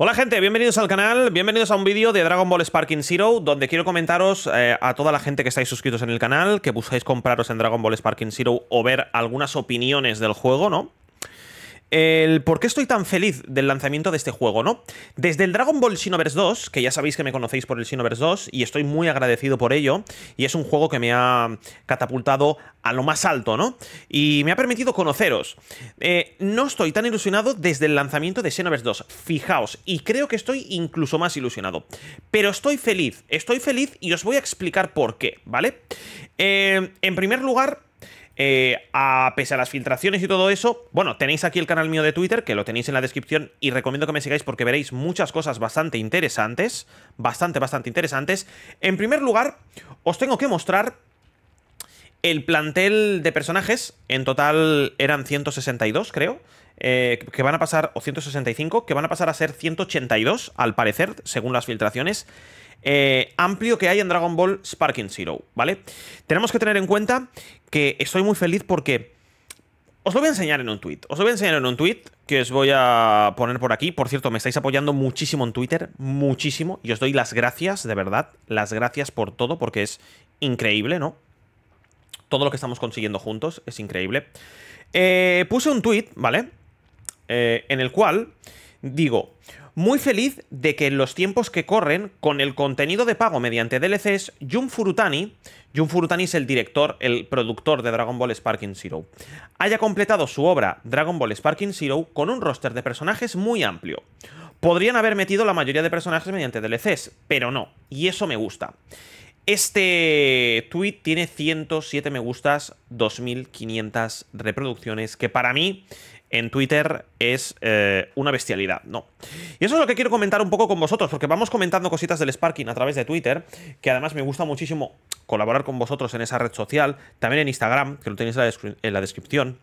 Hola gente, bienvenidos al canal, bienvenidos a un vídeo de Dragon Ball Sparking Zero donde quiero comentaros eh, a toda la gente que estáis suscritos en el canal, que buscáis compraros en Dragon Ball Sparking Zero o ver algunas opiniones del juego, ¿no? el por qué estoy tan feliz del lanzamiento de este juego, ¿no? Desde el Dragon Ball Xenoverse 2, que ya sabéis que me conocéis por el Xenoverse 2 y estoy muy agradecido por ello, y es un juego que me ha catapultado a lo más alto, ¿no? Y me ha permitido conoceros. Eh, no estoy tan ilusionado desde el lanzamiento de Xenoverse 2, fijaos, y creo que estoy incluso más ilusionado. Pero estoy feliz, estoy feliz y os voy a explicar por qué, ¿vale? Eh, en primer lugar, eh, a, pese a las filtraciones y todo eso, bueno, tenéis aquí el canal mío de Twitter, que lo tenéis en la descripción y recomiendo que me sigáis porque veréis muchas cosas bastante interesantes, bastante, bastante interesantes. En primer lugar, os tengo que mostrar el plantel de personajes, en total eran 162, creo, eh, que van a pasar, o 165, que van a pasar a ser 182, al parecer, según las filtraciones. Eh, amplio que hay en Dragon Ball Sparking Zero, ¿vale? Tenemos que tener en cuenta que estoy muy feliz porque... Os lo voy a enseñar en un tweet. Os lo voy a enseñar en un tweet que os voy a poner por aquí. Por cierto, me estáis apoyando muchísimo en Twitter, muchísimo. Y os doy las gracias, de verdad, las gracias por todo, porque es increíble, ¿no? Todo lo que estamos consiguiendo juntos es increíble. Eh, puse un tweet, ¿vale? Eh, en el cual Digo, muy feliz de que en los tiempos que corren, con el contenido de pago mediante DLCs, Jun Furutani, Jun Furutani es el director, el productor de Dragon Ball Sparking Zero, haya completado su obra Dragon Ball Sparking Zero con un roster de personajes muy amplio. Podrían haber metido la mayoría de personajes mediante DLCs, pero no, y eso me gusta. Este tweet tiene 107 me gustas, 2.500 reproducciones, que para mí en Twitter es eh, una bestialidad, ¿no? Y eso es lo que quiero comentar un poco con vosotros, porque vamos comentando cositas del Sparking a través de Twitter, que además me gusta muchísimo colaborar con vosotros en esa red social, también en Instagram, que lo tenéis en la descripción.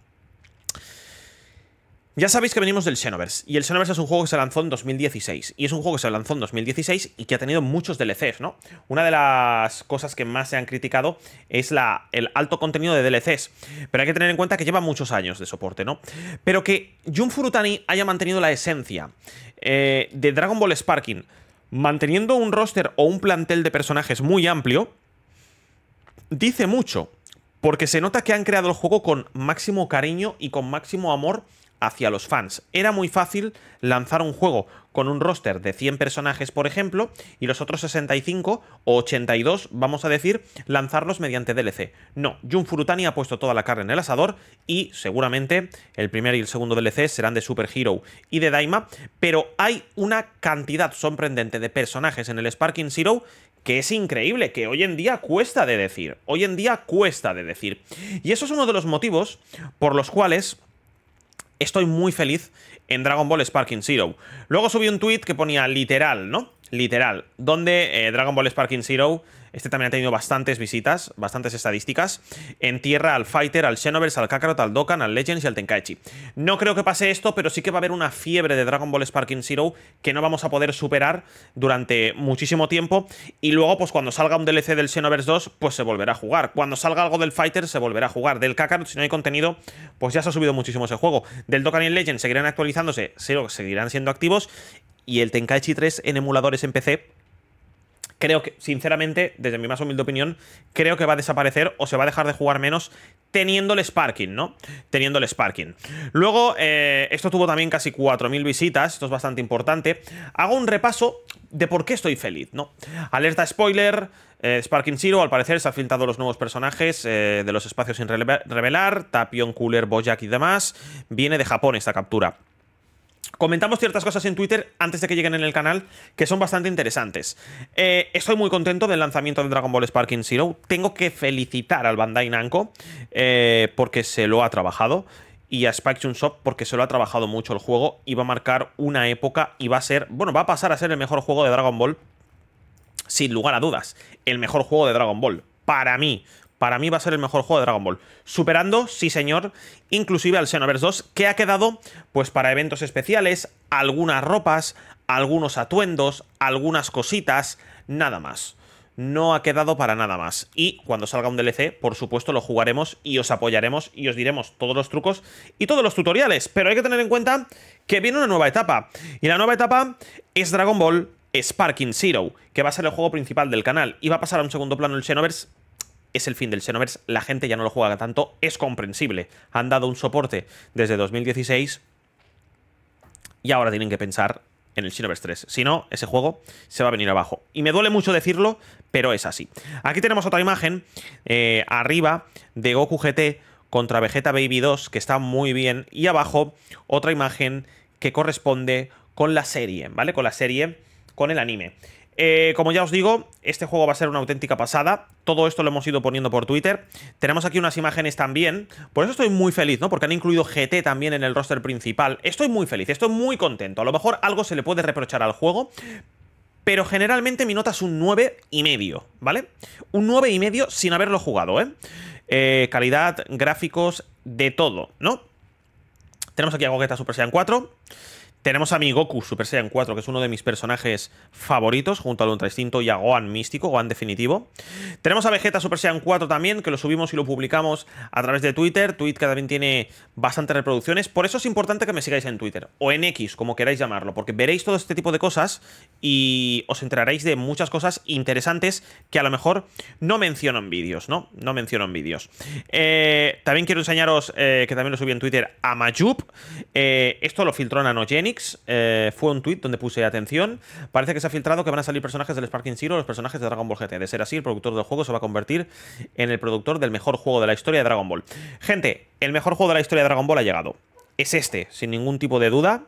Ya sabéis que venimos del Xenoverse, y el Xenoverse es un juego que se lanzó en 2016, y es un juego que se lanzó en 2016 y que ha tenido muchos DLCs, ¿no? Una de las cosas que más se han criticado es la, el alto contenido de DLCs, pero hay que tener en cuenta que lleva muchos años de soporte, ¿no? Pero que Jun Furutani haya mantenido la esencia eh, de Dragon Ball Sparking, manteniendo un roster o un plantel de personajes muy amplio, dice mucho, porque se nota que han creado el juego con máximo cariño y con máximo amor hacia los fans. Era muy fácil lanzar un juego con un roster de 100 personajes, por ejemplo, y los otros 65 o 82, vamos a decir, lanzarlos mediante DLC. No, Jun Furutani ha puesto toda la carne en el asador y seguramente el primer y el segundo DLC serán de Super Hero y de Daima, pero hay una cantidad sorprendente de personajes en el Sparking Zero que es increíble, que hoy en día cuesta de decir, hoy en día cuesta de decir. Y eso es uno de los motivos por los cuales estoy muy feliz en Dragon Ball Sparking Zero. Luego subí un tweet que ponía literal, ¿no? Literal, donde eh, Dragon Ball Sparking Zero este también ha tenido bastantes visitas, bastantes estadísticas. En tierra al Fighter, al Xenoverse, al Kakarot, al Dokkan, al Legends y al Tenkaichi. No creo que pase esto, pero sí que va a haber una fiebre de Dragon Ball Sparking Zero que no vamos a poder superar durante muchísimo tiempo. Y luego, pues cuando salga un DLC del Xenoverse 2, pues se volverá a jugar. Cuando salga algo del Fighter, se volverá a jugar. Del Kakarot, si no hay contenido, pues ya se ha subido muchísimo ese juego. Del Dokkan y el Legends seguirán actualizándose, seguirán siendo activos. Y el Tenkaichi 3 en emuladores en PC creo que, sinceramente, desde mi más humilde opinión, creo que va a desaparecer o se va a dejar de jugar menos teniendo el Sparking, ¿no? Teniendo el Sparking. Luego, eh, esto tuvo también casi 4.000 visitas, esto es bastante importante. Hago un repaso de por qué estoy feliz, ¿no? Alerta spoiler, eh, Sparking Zero, al parecer se han filtrado los nuevos personajes eh, de los espacios sin revelar, Tapion, Cooler, Boyack y demás. Viene de Japón esta captura. Comentamos ciertas cosas en Twitter antes de que lleguen en el canal que son bastante interesantes. Eh, estoy muy contento del lanzamiento de Dragon Ball Sparking Zero. Tengo que felicitar al Bandai Namco eh, porque se lo ha trabajado y a Spike Chunsoft porque se lo ha trabajado mucho el juego y va a marcar una época y va a ser, bueno, va a pasar a ser el mejor juego de Dragon Ball sin lugar a dudas. El mejor juego de Dragon Ball para mí, para mí va a ser el mejor juego de Dragon Ball. Superando, sí señor, inclusive al Xenoverse 2, que ha quedado pues para eventos especiales, algunas ropas, algunos atuendos, algunas cositas, nada más. No ha quedado para nada más. Y cuando salga un DLC, por supuesto, lo jugaremos y os apoyaremos y os diremos todos los trucos y todos los tutoriales. Pero hay que tener en cuenta que viene una nueva etapa. Y la nueva etapa es Dragon Ball Sparking Zero, que va a ser el juego principal del canal, y va a pasar a un segundo plano el Xenoverse es el fin del Xenoverse, la gente ya no lo juega tanto, es comprensible. Han dado un soporte desde 2016 y ahora tienen que pensar en el Xenoverse 3. Si no, ese juego se va a venir abajo. Y me duele mucho decirlo, pero es así. Aquí tenemos otra imagen eh, arriba de Goku GT contra Vegeta Baby 2, que está muy bien. Y abajo otra imagen que corresponde con la serie, ¿vale? Con la serie, con el anime. Eh, como ya os digo, este juego va a ser una auténtica pasada. Todo esto lo hemos ido poniendo por Twitter. Tenemos aquí unas imágenes también. Por eso estoy muy feliz, ¿no? Porque han incluido GT también en el roster principal. Estoy muy feliz, estoy muy contento. A lo mejor algo se le puede reprochar al juego. Pero generalmente mi nota es un 9 y medio, ¿vale? Un 9 y medio sin haberlo jugado, ¿eh? eh calidad, gráficos, de todo, ¿no? Tenemos aquí a Gogeta Super Saiyan 4. Tenemos a mi Goku Super Saiyan 4, que es uno de mis personajes favoritos, junto al Ultra Instinto y a Gohan Místico, Gohan Definitivo. Tenemos a Vegeta Super Saiyan 4 también, que lo subimos y lo publicamos a través de Twitter. Tweet que también tiene bastantes reproducciones. Por eso es importante que me sigáis en Twitter, o en X, como queráis llamarlo, porque veréis todo este tipo de cosas y os enteraréis de muchas cosas interesantes que a lo mejor no mencionan vídeos, ¿no? No mencionan vídeos. Eh, también quiero enseñaros, eh, que también lo subí en Twitter, a Mayub. Eh, esto lo filtró Nanogenic eh, fue un tuit donde puse atención. Parece que se ha filtrado que van a salir personajes del Sparking Zero, los personajes de Dragon Ball GT. De ser así, el productor del juego se va a convertir en el productor del mejor juego de la historia de Dragon Ball. Gente, el mejor juego de la historia de Dragon Ball ha llegado. Es este, sin ningún tipo de duda.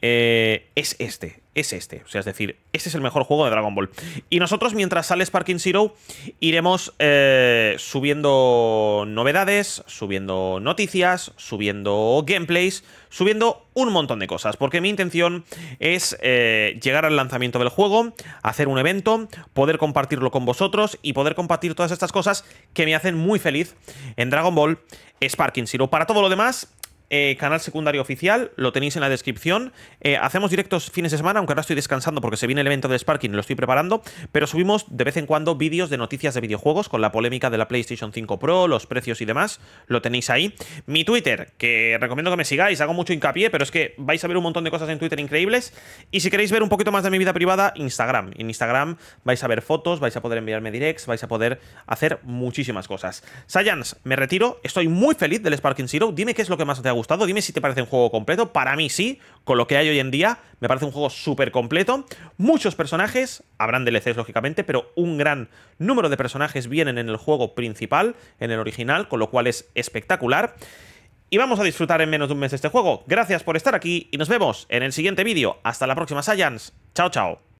Eh, es este es este. O sea, es decir, este es el mejor juego de Dragon Ball. Y nosotros, mientras sale Sparking Zero, iremos eh, subiendo novedades, subiendo noticias, subiendo gameplays, subiendo un montón de cosas. Porque mi intención es eh, llegar al lanzamiento del juego, hacer un evento, poder compartirlo con vosotros y poder compartir todas estas cosas que me hacen muy feliz en Dragon Ball Sparking Zero. Para todo lo demás, eh, canal secundario oficial, lo tenéis en la descripción. Eh, hacemos directos fines de semana, aunque ahora estoy descansando porque se viene el evento de Sparking, lo estoy preparando, pero subimos de vez en cuando vídeos de noticias de videojuegos con la polémica de la PlayStation 5 Pro, los precios y demás, lo tenéis ahí. Mi Twitter, que recomiendo que me sigáis, hago mucho hincapié, pero es que vais a ver un montón de cosas en Twitter increíbles. Y si queréis ver un poquito más de mi vida privada, Instagram. En Instagram vais a ver fotos, vais a poder enviarme directs, vais a poder hacer muchísimas cosas. Sayans, me retiro, estoy muy feliz del Sparking Zero, dime qué es lo que más te ha gustado Dime si te parece un juego completo. Para mí sí, con lo que hay hoy en día, me parece un juego súper completo. Muchos personajes, habrán DLCs lógicamente, pero un gran número de personajes vienen en el juego principal, en el original, con lo cual es espectacular. Y vamos a disfrutar en menos de un mes de este juego. Gracias por estar aquí y nos vemos en el siguiente vídeo. Hasta la próxima, science Chao, chao.